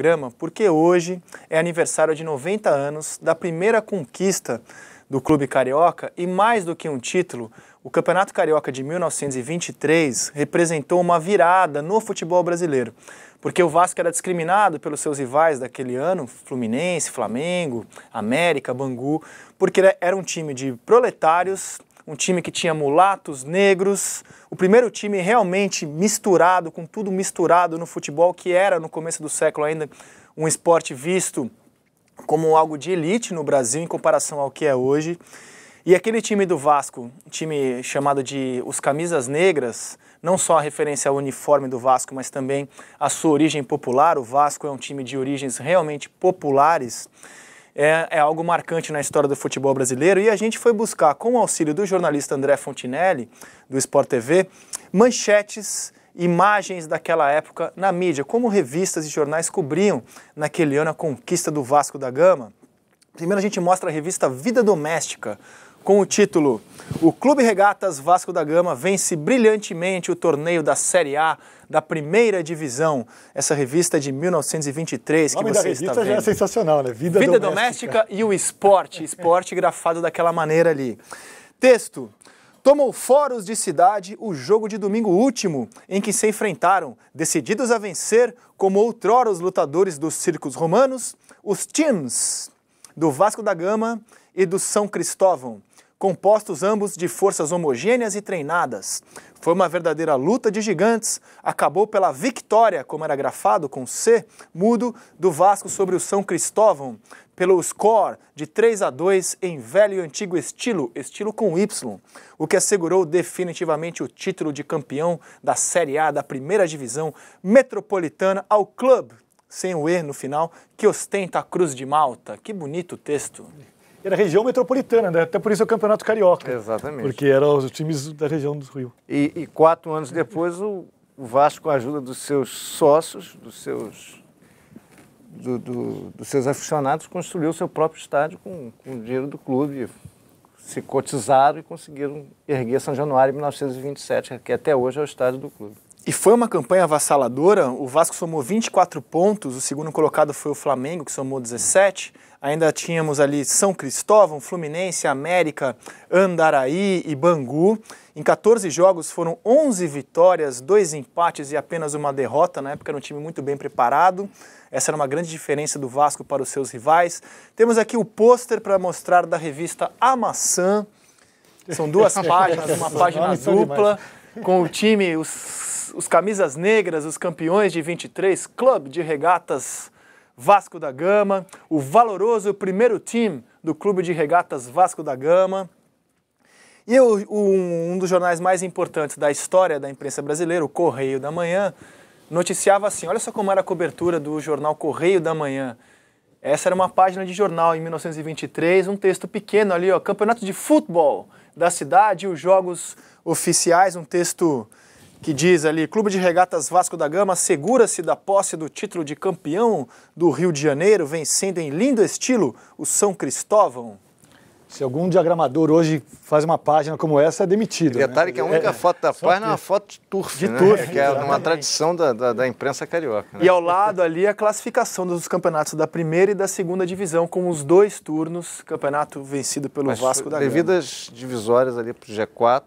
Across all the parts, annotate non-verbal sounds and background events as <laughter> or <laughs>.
programa porque hoje é aniversário de 90 anos da primeira conquista do Clube Carioca e mais do que um título, o Campeonato Carioca de 1923 representou uma virada no futebol brasileiro, porque o Vasco era discriminado pelos seus rivais daquele ano, Fluminense, Flamengo, América, Bangu, porque era um time de proletários um time que tinha mulatos, negros, o primeiro time realmente misturado, com tudo misturado no futebol, que era no começo do século ainda um esporte visto como algo de elite no Brasil em comparação ao que é hoje. E aquele time do Vasco, time chamado de os Camisas Negras, não só a referência ao uniforme do Vasco, mas também a sua origem popular. O Vasco é um time de origens realmente populares é, é, algo marcante na história do futebol brasileiro e a gente foi buscar, com o auxílio do jornalista André Fontinelli, do Sport TV, manchetes, imagens daquela época na mídia, como revistas e jornais cobriam naquele ano a conquista do Vasco da Gama. Primeiro a gente mostra a revista Vida Doméstica, com o título O Clube Regatas Vasco da Gama vence brilhantemente o torneio da Série A da Primeira Divisão, essa revista é de 1923 que você revista está vendo. já é sensacional, né? Vida, Vida doméstica. doméstica e o esporte, esporte grafado daquela maneira ali. Texto: tomou fóruns de cidade o jogo de domingo último, em que se enfrentaram, decididos a vencer, como outrora os lutadores dos circos romanos, os times do Vasco da Gama e do São Cristóvão, compostos ambos de forças homogêneas e treinadas. Foi uma verdadeira luta de gigantes, acabou pela vitória, como era grafado com C, mudo, do Vasco sobre o São Cristóvão, pelo score de 3 a 2 em velho e antigo estilo, estilo com Y, o que assegurou definitivamente o título de campeão da Série A da primeira divisão metropolitana ao clube, sem o E no final, que ostenta a Cruz de Malta. Que bonito texto! era região metropolitana, né? até por isso é o Campeonato Carioca. Exatamente. Porque eram os times da região do Rio. E, e quatro anos depois, o, o Vasco, com a ajuda dos seus sócios, dos seus, do, do, dos seus aficionados, construiu o seu próprio estádio com, com o dinheiro do clube. Se cotizaram e conseguiram erguer São Januário em 1927, que até hoje é o estádio do clube. E foi uma campanha avassaladora. O Vasco somou 24 pontos, o segundo colocado foi o Flamengo, que somou 17. Ainda tínhamos ali São Cristóvão, Fluminense, América, Andaraí e Bangu. Em 14 jogos foram 11 vitórias, dois empates e apenas uma derrota. Na época era um time muito bem preparado. Essa era uma grande diferença do Vasco para os seus rivais. Temos aqui o pôster para mostrar da revista A Maçã. São duas <laughs> páginas, uma página dupla, com o time, os os, camisas negras, os campeões de 23, clube de regatas Vasco da Gama, o valoroso primeiro time do clube de regatas Vasco da Gama. E o, um, um dos jornais mais importantes da história da imprensa brasileira, o Correio da Manhã, noticiava assim: olha só como era a cobertura do jornal Correio da Manhã. Essa era uma página de jornal em 1923, um texto pequeno ali, ó, Campeonato de Futebol da cidade, os jogos oficiais, um texto que diz ali: Clube de Regatas Vasco da Gama segura-se da posse do título de campeão do Rio de Janeiro, vencendo em lindo estilo o São Cristóvão. Se algum diagramador hoje faz uma página como essa, é demitido. Né? detalhe né? que a única é, é. foto da página que... é uma foto de turf, de né? turf que é uma tradição da, da, da imprensa carioca. Né? E ao lado ali a classificação dos campeonatos da primeira e da segunda divisão, com os dois turnos, campeonato vencido pelo Mas Vasco da Gama. Devido divisórias ali para o G4,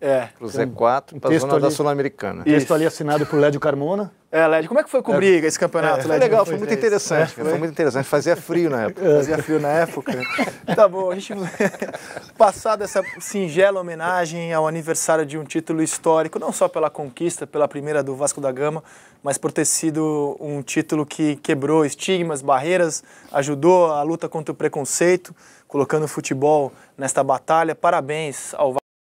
é. Pro Z4, um pra zona ali, da Sul-Americana. Texto ali assinado por Lédio Carmona. É, Lédio, como é que foi cobrir é, esse campeonato, é, Foi legal, foi, foi muito interessante. Foi. É. foi. muito interessante, fazia frio na época. É. Fazia frio na época. <laughs> tá bom, a gente... <laughs> Passada essa singela homenagem ao aniversário de um título histórico, não só pela conquista, pela primeira do Vasco da Gama, mas por ter sido um título que quebrou estigmas, barreiras, ajudou a luta contra o preconceito, colocando o futebol nesta batalha. Parabéns ao Vasco.